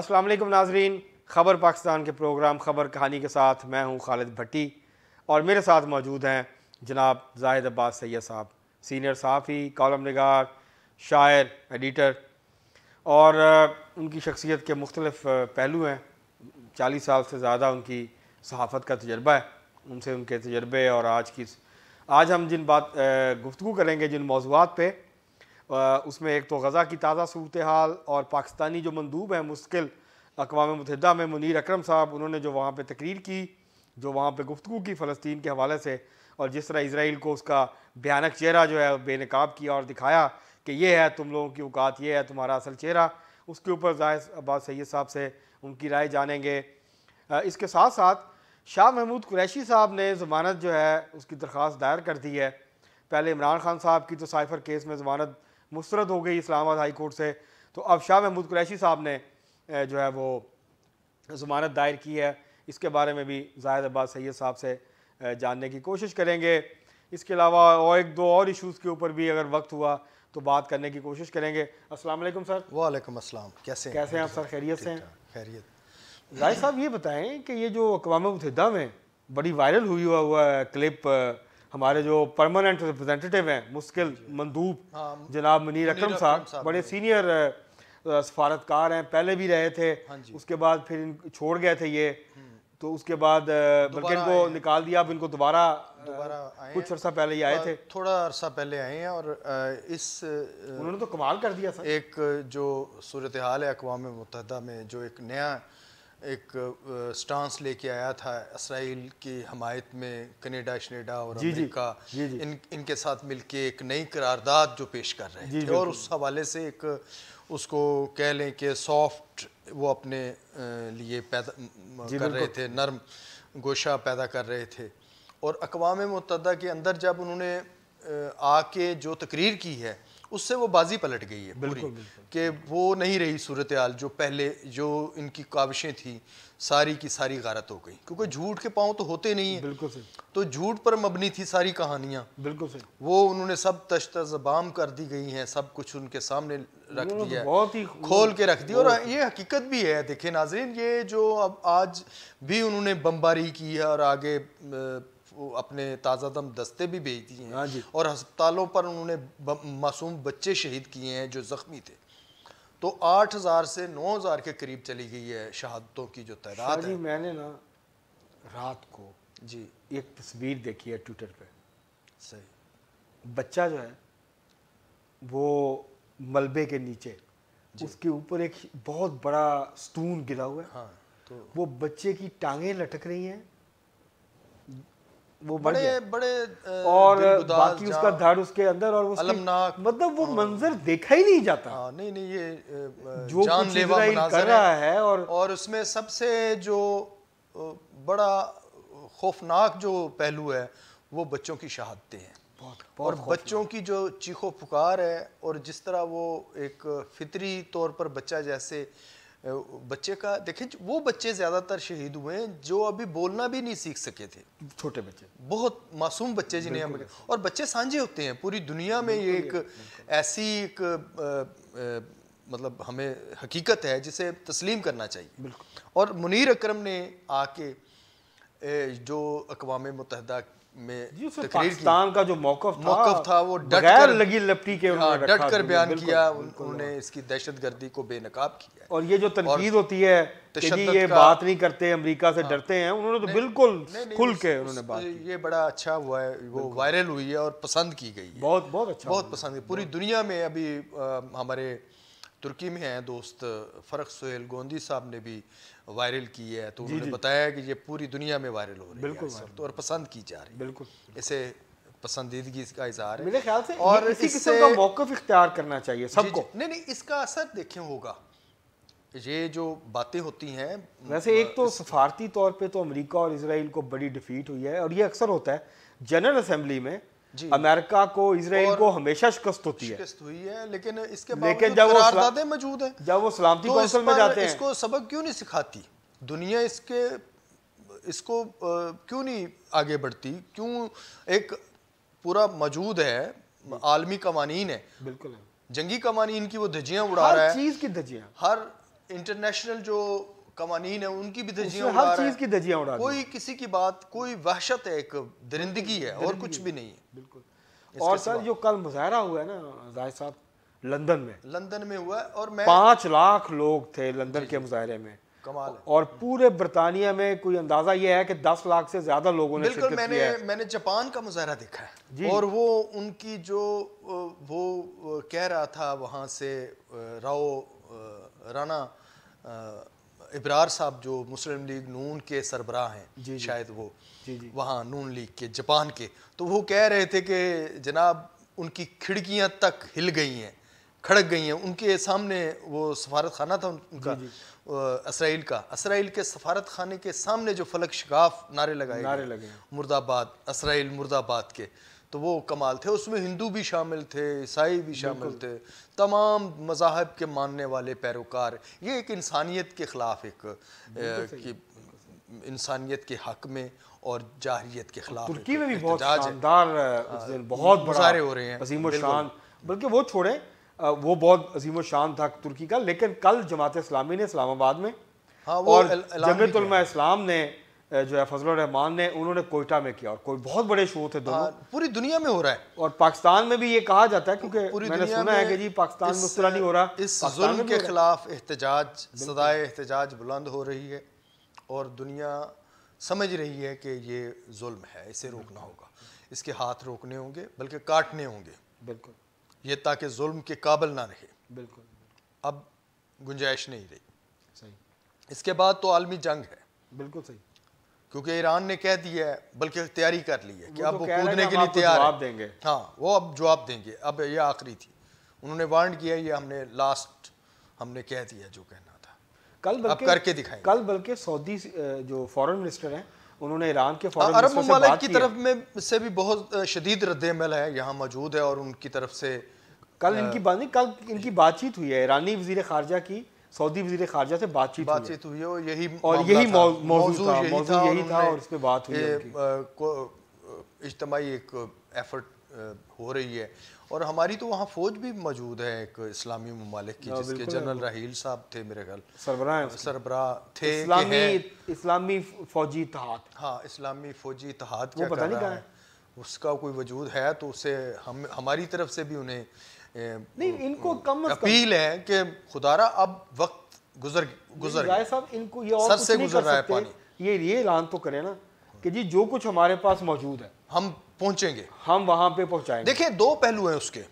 अस्सलाम वालेकुम नाजरीन ख़बर पाकिस्तान के प्रोग्राम ख़बर कहानी के साथ मैं हूं खालिद भट्टी और मेरे साथ मौजूद हैं जनाब जाहिद अब्बास सैद साहब सीनियर साफ़ी कॉलम नगार शायर एडिटर और उनकी शख्सियत के मुख्तलिफ पहलू हैं चालीस साल से ज़्यादा उनकी सहाफ़त का तजर्बा है उनसे उनके तजर्बे और आज की आज हम जिन बात गुफ्तु करेंगे जिन मौजूद पर उसमें एक तो गज़ा की ताज़ा सूरत हाल और पाकिस्तानी जो मंदूब हैं मुश्किल अकवा मतहद में मुनिर अक्रम साहब उन्होंने जो वहाँ पर तकरीर की जो वहाँ पर गुफ्तु की फ़लस्तीन के हवाले से और जिस तरह इसराइल को उसका भयानक चेहरा जो है बेनकाब किया और दिखाया कि ये है तुम लोगों की औकात ये है तुम्हारा असल चेहरा उसके ऊपर जाहिर अब्बास सैद साहब से उनकी राय जानेंगे इसके साथ साथ शाह महमूद कुरैशी साहब ने ज़मानत जो है उसकी दरख्वास दायर कर दी है पहले इमरान खान साहब की तो साइफर केस में ज़मानत मुस्रद हो गई इस्लामाबाद हाई कोर्ट से तो अब शाह महमूद कुरैशी साहब ने जो है वो जमानत दायर की है इसके बारे में भी जाहिद अब्बास सैद साहब से जानने की कोशिश करेंगे इसके अलावा और एक दो और इश्यूज़ के ऊपर भी अगर वक्त हुआ तो बात करने की कोशिश करेंगे अस्सलाम वालेकुम सर वालेकुम अस्सलाम कैसे हैं कैसे हैं आप सर खैरियत से हैं खैरियत राय साहब ये बताएं कि ये जो अकवा मुतहदा में बड़ी वायरल हुई हुआ हुआ क्लिप हमारे जो परमानेंट रिप्रेजेंटेटिव हैं मुश्किल मंदूब हाँ, जनाब मुनीर अक्रम साहब बड़े सीनियर सफारतकार हैं पहले भी रहे थे हाँ उसके बाद फिर छोड़ गए थे ये हम्म। तो उसके बाद बल्कि इनको निकाल दिया अब इनको दोबारा कुछ अरसा पहले ही आए थे थोड़ा अरसा पहले आए हैं और इस उन्होंने तो कमाल कर दिया सर एक जो सूरत हाल है अकवा मुतहदा में जो एक नया एक स्टांस लेके आया था इसराइल की हमायत में कनेडा शनेडा और जी अमेरिका जी, जी, इन इनके साथ मिलके एक नई करारदाद जो पेश कर रहे थे और उस हवाले से एक उसको कह लें कि सॉफ्ट वो अपने लिए पैदा कर रहे थे नर्म गोशा पैदा कर रहे थे और अकवा मुतदा के अंदर जब उन्होंने आके जो तकरीर की है उससे वो बाजी पलट गई है पूरी कि वो नहीं रही सूरत हाल जो पहले जो इनकी काविशें थी सारी की सारी गारत हो गई क्योंकि झूठ के पाँव तो होते नहीं है बिल्कुल सही तो झूठ पर मबनी थी सारी कहानियां बिल्कुल सही वो उन्होंने सब तश्ता जबाम कर दी गई हैं सब कुछ उनके सामने रख दिया तो है बहुत ही खोल के रख दिया और ये हकीकत भी है देखे नाजरीन ये जो अब आज भी उन्होंने बमबारी की है और आगे अपने ताज़ा दम दस्ते भी भेज दिए हैं हाँ और हस्पतालों पर उन्होंने मासूम बच्चे शहीद किए हैं जो ज़ख्मी थे तो आठ हज़ार से नौ हज़ार के करीब चली गई है शहादतों की जो तैदा है मैंने ना रात को जी एक तस्वीर देखी है ट्विटर पे सही बच्चा जो है वो मलबे के नीचे उसके ऊपर एक बहुत बड़ा स्टून गिरा हुआ है हाँ, तो वो बच्चे की टांगे लटक रही हैं वो बड़े बड़े और बाकी उसका धड़ उसके अंदर और मतलब वो हाँ। मंजर देखा ही नहीं जाता आ, हाँ, नहीं नहीं ये जो जानलेवा कर रहा है और और उसमें सबसे जो बड़ा खौफनाक जो पहलू है वो बच्चों की शहादतें हैं और बच्चों की जो चीखो पुकार है और जिस तरह वो एक फितरी तौर पर बच्चा जैसे बच्चे का देखें वो बच्चे ज़्यादातर शहीद हुए हैं जो अभी बोलना भी नहीं सीख सके थे छोटे बच्चे बहुत मासूम बच्चे जिन्हें हम और बच्चे सांझे होते हैं पूरी दुनिया में ये एक ऐसी एक आ, आ, मतलब हमें हकीकत है जिसे तस्लीम करना चाहिए और मुनीर अकरम ने आके जो अकवा मुतहदा में पाकिस्तान का जो मौकफ था मौकफ था वो डट कर लगी लपटी के हाँ, डट कर बयान किया उन्होंने इसकी दहशत गर्दी को बेनकाब किया और ये जो तनकीद होती है कि ये बात नहीं करते अमेरिका से हाँ। डरते हैं उन्होंने तो बिल्कुल खुल के उन्होंने बात ये बड़ा अच्छा हुआ है वो वायरल हुई है और पसंद की गई बहुत बहुत अच्छा बहुत पसंद पूरी दुनिया में अभी हमारे तुर्की में हैं दोस्त फ़रक सोहेल गोंदी साहब ने भी वायरल की है तो उन्होंने बताया कि ये पूरी दुनिया में वायरल हो रही बिल्कुल है तो और पसंद की जा रही है बिल्कुल इसे पसंदीदगी का इजहार है मेरे ख्याल से और इसी किस्म का मौकफ इख्तियार करना चाहिए सबको नहीं नहीं इसका असर देखें होगा ये जो बातें होती हैं वैसे एक तो सफारती तौर पे तो अमेरिका और इसराइल को बड़ी डिफीट हुई है और ये अक्सर होता है जनरल असम्बली में अमेरिका को इसराइल को हमेशा शिकस्त होती है शिकस्त हुई है लेकिन इसके लेकिन जब वो मौजूद है जब वो सलामती तो काउंसिल में जाते हैं इसको सबक क्यों नहीं सिखाती दुनिया इसके इसको क्यों नहीं आगे बढ़ती क्यों एक पूरा मौजूद है आलमी कवानीन है बिल्कुल है जंगी कवानीन की वो धजियां उड़ा रहा है चीज़ की धजियां हर इंटरनेशनल जो कवानीन है उनकी भी धजियाँ हर चीज़ की धजियाँ उड़ा कोई किसी की बात कोई वहशत है एक दरिंदगी है और कुछ भी नहीं है बिल्कुल और सर जो कल मुजाहरा हुआ है ना राय साहब लंदन में लंदन में हुआ और मैं पांच लाख लोग थे लंदन के मुजाहरे में कमाल है। और पूरे बरतानिया में कोई अंदाजा यह है कि दस लाख से ज्यादा लोगों ने बिल्कुल मैंने है। मैंने जापान का मुजाहरा देखा है जी। और वो उनकी जो वो कह रहा था वहां से राव राना इबरार साहब जो मुस्लिम लीग नून के सरबराह हैं जी शायद वो जी जी वहाँ नून लीग के जापान के तो वो कह रहे थे कि जनाब उनकी खिड़कियाँ तक हिल गई हैं खड़क गई हैं उनके सामने वो सफारत खाना था उनका इसराइल का इसराइल के सफारत खाने के सामने जो फलक शिकाफ नारे लगाए नारे लगे मुर्दाबाद इसराइल मुर्दाबाद के तो वो कमाल थे उसमें हिंदू भी शामिल थे ईसाई भी शामिल थे तमाम मजाहब के मानने वाले पैरोकार ये एक इंसानियत के ख़िलाफ़ एक इंसानियत के हक में और जाहरीत के खिलाफ तुर्की में भी बहुत शानदार हाँ, बहुत बड़े हो रहे हैं अजीम शान बल्कि वो छोड़ें वो बहुत अजीम शान था तुर्की का लेकिन कल जमात इस्लामी ने इस्लामाबाद में हाँ, वो और जमयत इस्लाम ने जो है फजल रहमान ने उन्होंने कोयटा में किया और कोई बहुत बड़े शो थे दोनों हाँ, पूरी दुनिया में हो रहा है और पाकिस्तान में भी ये कहा जाता है क्योंकि पूरी मैंने सुना है कि जी पाकिस्तान में उस नहीं हो रहा इस जुल्म के खिलाफ एहतजाज सदाए एहतजाज बुलंद हो रही है और दुनिया समझ रही है कि ये जुल्म है इसे रोकना होगा इसके हाथ रोकने होंगे बल्कि काटने होंगे बिल्कुल ये ताकि जुल्म के काबल ना रहे बिल्कुल अब गुंजाइश नहीं रही सही इसके बाद तो आलमी जंग है बिल्कुल सही क्योंकि ईरान ने कह दिया है बल्कि तैयारी कर ली है कि तो अब वो कूदने के लिए तैयार जवाब देंगे हाँ वो अब जवाब देंगे अब ये आखिरी थी उन्होंने वार्ड किया ये हमने लास्ट हमने कह दिया जो कहना था कल अब करके दिखाएं कल बल्कि सऊदी जो फॉरेन मिनिस्टर हैं उन्होंने ईरान के अरब ममालिक की तरफ में से भी बहुत शदीद रद्दमल है यहाँ मौजूद है और उनकी तरफ से कल इनकी बात कल इनकी बातचीत हुई है ईरानी वजीर खारजा की सऊदी वजी खारजा से बातचीत बातचीत हुई और यही और यही मौजूद था मौजूद यही था और उस पर बात हुई इज्तमाही एक एफर्ट हो रही है और हमारी तो वहाँ फौज भी मौजूद है एक इस्लामी ममालिक की हाँ, जिसके जनरल राहील साहब थे मेरे ख्याल सरबरा सरबरा थे इस्लामी इस्लामी फौजी इतिहाद हाँ इस्लामी फौजी इतिहाद क्या पता नहीं है उसका कोई वजूद है तो उसे हम हमारी तरफ से भी उन्हें नहीं hmm, इनको hmm. कम अपील है कि खुदारा अब वक्त गुजर गुजर राय साहब इनको ये और सर से गुजर रहा है पानी ये ये ऐलान तो करें ना कि जी जो कुछ हमारे पास मौजूद है हम पहुंचेंगे हम वहां पे पहुंचाएंगे देखिए दो पहलू हैं उसके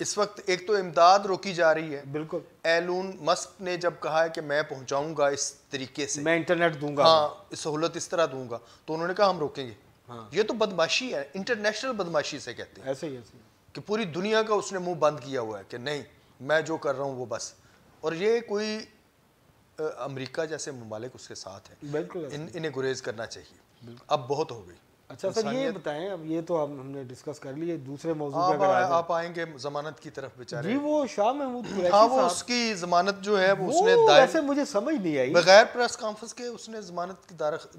इस वक्त एक तो इमदाद रोकी जा रही है बिल्कुल एलून मस्क ने जब कहा है कि मैं पहुंचाऊंगा इस तरीके से मैं इंटरनेट दूंगा हाँ सहूलत इस तरह दूंगा तो उन्होंने कहा हम रोकेंगे हाँ। ये तो बदमाशी है इंटरनेशनल बदमाशी से कहते हैं ऐसे ही ऐसे ही कि पूरी दुनिया का उसने मुंह बंद किया हुआ है कि नहीं मैं जो कर रहा हूँ वो बस और ये कोई अमेरिका जैसे ममालिक उसके साथ है बिल्कुल इन इन्हें गुरेज करना चाहिए अब बहुत हो गई अच्छा सर ये बताएं अब ये तो हम हमने डिस्कस कर लिए दूसरे मौजूद आप, आ, आप आएंगे जमानत की तरफ बेचारे जी वो शाह महमूद हाँ वो उसकी जमानत जो है वो, वो उसने वैसे मुझे समझ नहीं आई बगैर प्रेस कॉन्फ्रेंस के उसने जमानत की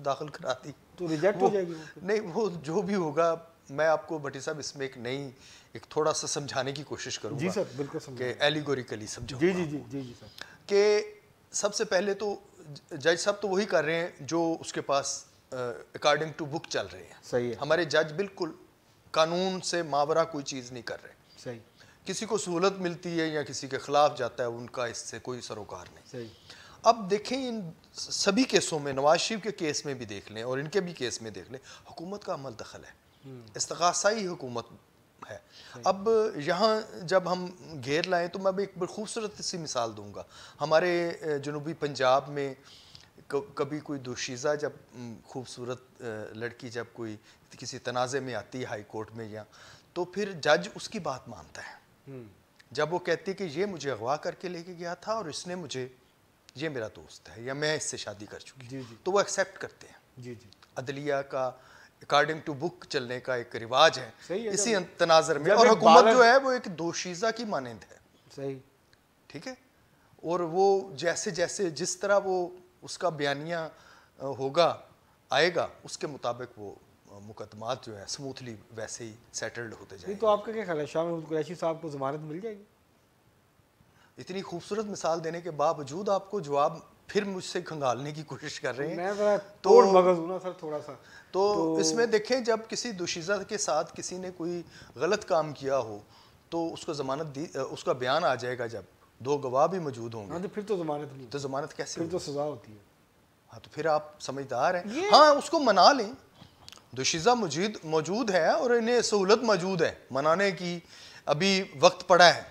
दाखिल करा दी तो रिजेक्ट हो जाएगी नहीं वो जो भी होगा मैं आपको भट्टी साहब इसमें एक नई एक थोड़ा सा समझाने की कोशिश करूँ जी सर बिल्कुल समझ एलिगोरिकली समझो जी जी जी जी जी सर के सबसे पहले तो जज साहब तो वही कर रहे हैं जो उसके पास अकॉर्डिंग टू बुक चल रहे हैं सही है हमारे जज बिल्कुल कानून से मावरा कोई चीज़ नहीं कर रहे सही किसी को सहूलत मिलती है या किसी के खिलाफ जाता है उनका इससे कोई सरोकार नहीं सही अब देखें इन सभी केसों में नवाज शरीफ के केस में भी देख लें और इनके भी केस में देख लें हुकूमत का अमल दखल है हम्म। इसकासाई हुकूमत है अब यहाँ जब हम घेर लाएँ तो मैं अब एक बड़ी खूबसूरत सी मिसाल दूंगा हमारे जनूबी पंजाब में कभी कोई दोशीज़ा जब खूबसूरत लड़की जब कोई किसी तनाज़े में आती है हाई कोर्ट में या तो फिर जज उसकी बात मानता है हम्म। जब वो कहती है कि ये मुझे अगवा करके लेके गया था और इसने मुझे ये मेरा दोस्त है या मैं इससे शादी कर चुकी जी जी तो वो एक्सेप्ट करते हैं जी जी अदलिया का अकॉर्डिंग टू बुक चलने का एक रिवाज है, है इसी तनाजर में और हुकूमत जो है वो एक दोशीजा की मानंद है सही ठीक है और वो जैसे जैसे जिस तरह वो उसका बयानिया होगा आएगा उसके मुताबिक वो मुकदमा जो है स्मूथली वैसे ही सेटल्ड होते जाए तो आपका क्या ख्याल है शाह महमूद कुरैशी साहब को जमानत मिल जाएगी इतनी खूबसूरत मिसाल देने के बावजूद आपको जवाब फिर मुझसे खंगालने की कोशिश कर रहे हैं मैं तो मगज हूँ ना सर थोड़ा सा तो, तो इसमें देखें जब किसी दुशीज़ा के साथ किसी ने कोई गलत काम किया हो तो उसको ज़मानत दी उसका बयान आ जाएगा जब दो गवाह भी मौजूद होंगे हाँ तो फिर तो ज़मानत नहीं तो ज़मानत कैसे फिर तो सज़ा होती है हाँ तो फिर आप समझदार हैं हाँ उसको मना लें दुशीज़ा मौजूद मौजूद है और इन्हें सहूलत मौजूद है मनाने की अभी वक्त पड़ा है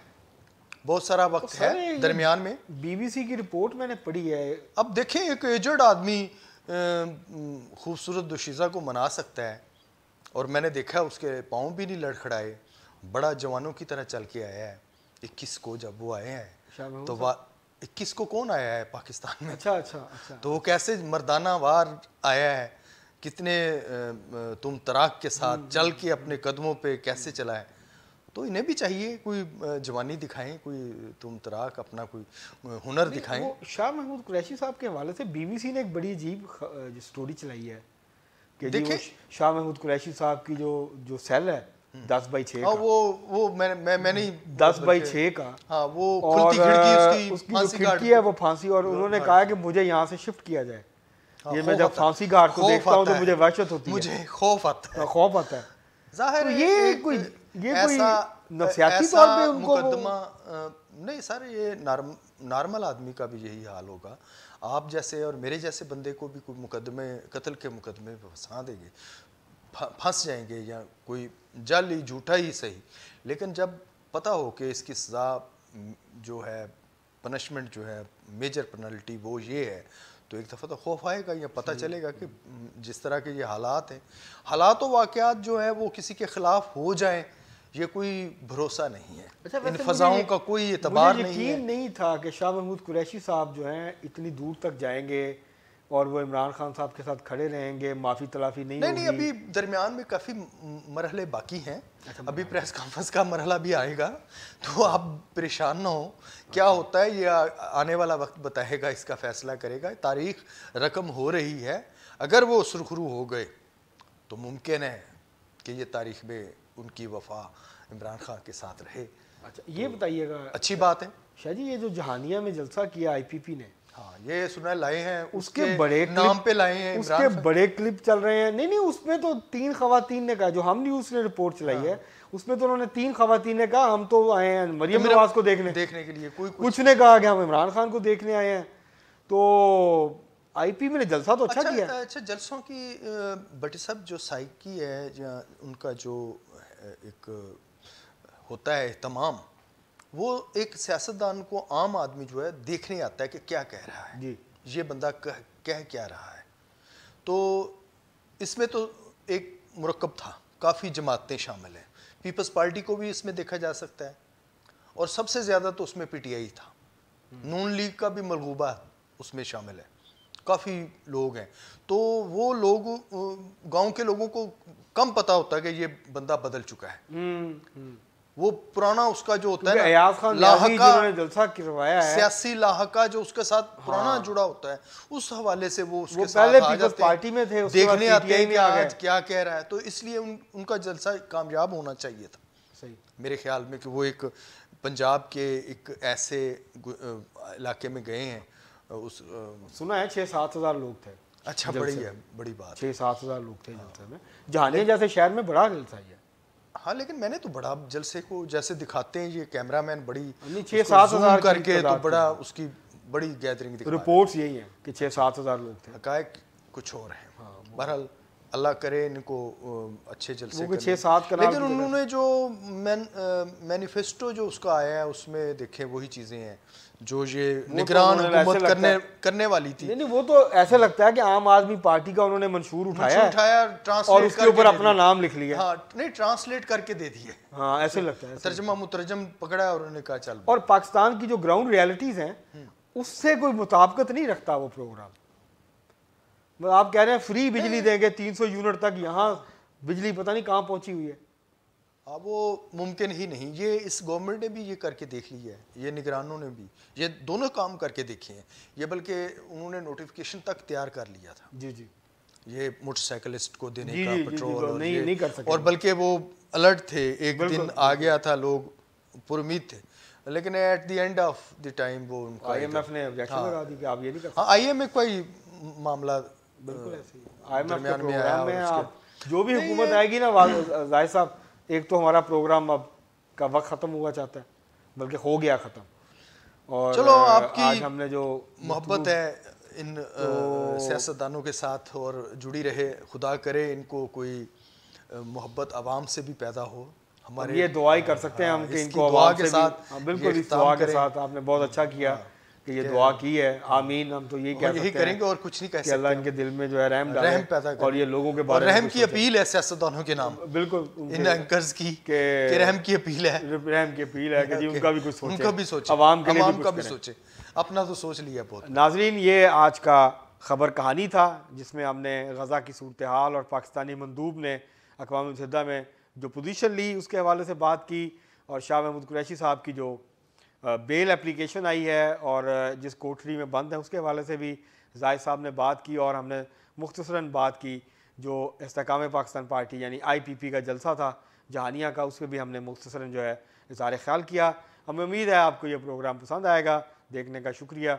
बहुत सारा तो वक्त है दरमियान में बीबीसी की रिपोर्ट मैंने पढ़ी है अब देखें एक एजड आदमी खूबसूरत दुशीज़ा को मना सकता है और मैंने देखा उसके पाँव भी नहीं लड़खड़ाए बड़ा जवानों की तरह चल के आया है इक्कीस को जब वो आए हैं अच्छा, तो इक्कीस को कौन आया है पाकिस्तान में अच्छा अच्छा अच्छा तो वो कैसे मर्दाना वार आया है कितने तुम तराक के साथ हम्म, चल हम्म, के हम्म, अपने कदमों पे कैसे चला है तो इन्हें भी चाहिए कोई जवानी दिखाएं कोई तुम तराक अपना कोई हुनर दिखाएं शाह महमूद कुरैशी साहब के हवाले से बीबीसी ने एक बड़ी अजीब स्टोरी चलाई है कि देखिए शाह महमूद कुरैशी साहब की जो जो सेल है हम्म। दस बाई छः हाँ, वो वो मैं, मैं मैंने दस बाई छः का हाँ वो और खिड़की उसकी, उसकी खिड़की है वो फांसी और हाँ। उन्होंने कहा कि मुझे यहाँ से शिफ्ट किया जाए हाँ, ये मैं जब फांसी घाट को देखता हूँ तो मुझे वहशत होती है मुझे खौफ आता है खौफ आता है तो ये कोई ये ऐसा नफसियाती पे उनको मुकदमा नहीं सर ये नॉर्म नॉर्मल आदमी का भी यही हाल होगा आप जैसे और मेरे जैसे बंदे को भी कोई मुकदमे कत्ल के मुकदमे फंसा देंगे फंस जाएंगे या कोई जल ही झूठा ही सही लेकिन जब पता हो कि इसकी सज़ा जो है पनिशमेंट जो है मेजर पेनल्टी वो ये है तो एक दफ़ा तो खौफ आएगा या पता चलेगा कि जिस तरह के ये हालात हैं हालात वाक़ात जो है वो किसी के ख़िलाफ़ हो जाएं ये कोई भरोसा नहीं है अच्छा इन फजाओं का कोई एतबार नहीं यकीन नहीं था कि शाह महमूद कुरैशी साहब जो हैं इतनी दूर तक जाएंगे और वो इमरान खान साहब के साथ खड़े रहेंगे माफ़ी तलाफी नहीं नहीं, नहीं अभी दरमियान में काफ़ी मरहले बाकी हैं अच्छा, अभी प्रेस कॉन्फ्रेंस का मरहला भी आएगा तो आप परेशान ना हो क्या अच्छा। होता है ये आने वाला वक्त बताएगा इसका फैसला करेगा तारीख रकम हो रही है अगर वो सुरखरू हो गए तो मुमकिन है कि ये तारीख में उनकी वफा इमरान खान के साथ रहे अच्छा ये तो बताइएगा अच्छी बात है शाह जी ये जो जहानिया में जलसा किया आईपीपी ने हाँ ये सुना लाए हैं उसके, उसके बड़े नाम पे लाए हैं उसके बड़े क्लिप चल रहे हैं नहीं नहीं उसमें तो तीन खातन ने कहा जो हम न्यूज ने रिपोर्ट चलाई हाँ। है उसमें तो उन्होंने तीन खातन ने कहा हम तो आए हैं मरियम तो नवाज को देखने देखने के लिए कोई कुछ ने कहा कि हम इमरान खान को देखने आए हैं तो आईपीपी ने जलसा तो अच्छा, अच्छा किया अच्छा जलसों की भट्टी साहब जो साइकी है उनका जो एक होता है तमाम वो एक सियासतदान को आम आदमी जो है देखने आता है कि क्या कह रहा है जी ये बंदा कह कह क्या रहा है तो इसमें तो एक मरकब था काफ़ी जमातें शामिल हैं पीपल्स पार्टी को भी इसमें देखा जा सकता है और सबसे ज़्यादा तो उसमें पीटीआई था हम्म। नून लीग का भी मलगूबा उसमें शामिल है काफ़ी लोग हैं तो वो लोग गांव के लोगों को कम पता होता है कि ये बंदा बदल चुका है हम्म, हम्म। वो पुराना उसका जो होता है लाहका जलसा करवाया है सियासी लाहका जो उसके साथ हाँ। पुराना जुड़ा होता है उस हवाले से वो उसके वो पहले साथ आ पार्टी में थे देखने आते हैं कि आज क्या कह रहा है तो इसलिए उन, उनका जलसा कामयाब होना चाहिए था सही मेरे ख्याल में कि वो एक पंजाब के एक ऐसे इलाके में गए हैं उस सुना है छः सात हज़ार लोग थे अच्छा बड़ी है बड़ी बात छः सात हज़ार लोग थे जलसे में जहानिया जैसे शहर में बड़ा जलसा ही है हाँ लेकिन मैंने तो बड़ा जलसे को जैसे दिखाते हैं ये कैमरामैन बड़ी छः सात हज़ार करके तो बड़ा उसकी बड़ी गैदरिंग रिपोर्ट्स यही है कि छः सात हज़ार लोग थे कुछ और है हाँ, बहरहाल अल्लाह करे इनको अच्छे जल से छः सात लेकिन तो उन्होंने जो मैन मैनिफेस्टो जो उसका आया है उसमें देखे वही चीज़ें हैं जो ये तो निगरान हुकूमत करने करने वाली थी नहीं, नहीं वो तो ऐसे लगता है कि आम आदमी पार्टी का उन्होंने मंशूर उठाया उठाया ट्रांसलेट और उसके ऊपर अपना नाम लिख लिया हाँ नहीं ट्रांसलेट करके दे दिए हाँ ऐसे लगता है तर्जमा मुतरजम पकड़ा और उन्होंने कहा चल और पाकिस्तान की जो ग्राउंड रियलिटीज़ हैं हम्म। उससे कोई मुताबकत नहीं रखता वो प्रोग्राम मतलब आप कह रहे हैं फ्री बिजली देंगे 300 यूनिट तक यहाँ बिजली पता नहीं कहाँ पहुँची हुई है अब वो मुमकिन ही नहीं ये इस गवर्नमेंट ने भी ये करके देख लिया है ये निगरानों ने भी ये दोनों काम करके देखे हैं ये बल्कि उन्होंने नोटिफिकेशन तक तैयार कर लिया था जी जी ये मोटरसाइकिलिस्ट को देने जी, का जी, पेट्रोल जी, जी, और नहीं, नहीं कर सकते और बल्कि वो अलर्ट थे एक दिन आ गया था लोग पुरमीद थे लेकिन at the end of the time वो उनका आईएमएफ ने ऑब्जेक्शन हाँ। लगा दी आप ये नहीं कर हाँ, सकते हां आईएमएफ कोई मामला हाँ। जो भी हुकूमत आएगी ना जाहिर साहब एक तो हमारा प्रोग्राम अब का वक्त ख़त्म हुआ चाहता है बल्कि हो गया ख़त्म और चलो आपकी आज हमने जो मोहब्बत है इन तो सियासतदानों के साथ और जुड़ी रहे खुदा करे इनको कोई मोहब्बत आवाम से भी पैदा हो हमारे ये दुआ ही कर सकते हैं हाँ, हम कि इनको दुआ के साथ हाँ, बिल्कुल इस दुआ के साथ आपने बहुत अच्छा किया कि ये दुआ की है आमीन हम तो ये कह यही करेंगे और कुछ नहीं कह सकते अल्लाह इनके दिल में जो है रहम रहम पैदा और ये लोगों के बारे में रहम की अपील है सियासतदानों के नाम बिल्कुल इन एंकर्स की के रहम की अपील है रहम की अपील है कि जी उनका भी कुछ सोचे उनका भी सोचे आवाम के लिए भी सोचे अपना तो सोच लिया बहुत नाजरीन ये आज का खबर कहानी था जिसमें हमने गजा की सूरत हाल और पाकिस्तानी मंदूब ने अकवा मुतहदा में जो पोजीशन ली उसके हवाले से बात की और शाह महमूद कुरैशी साहब की जो बेल एप्लीकेशन आई है और जिस कोठरी में बंद है उसके हवाले से भी जायद साहब ने बात की और हमने मुख्तसरा बात की जो इसकाम पाकिस्तान पार्टी यानी आई पी पी का जलसा था जहानिया का उस पर भी हमने मुख्तसरा जो है इजहार ख्याल किया हमें उम्मीद है आपको यह प्रोग्राम पसंद आएगा देखने का शुक्रिया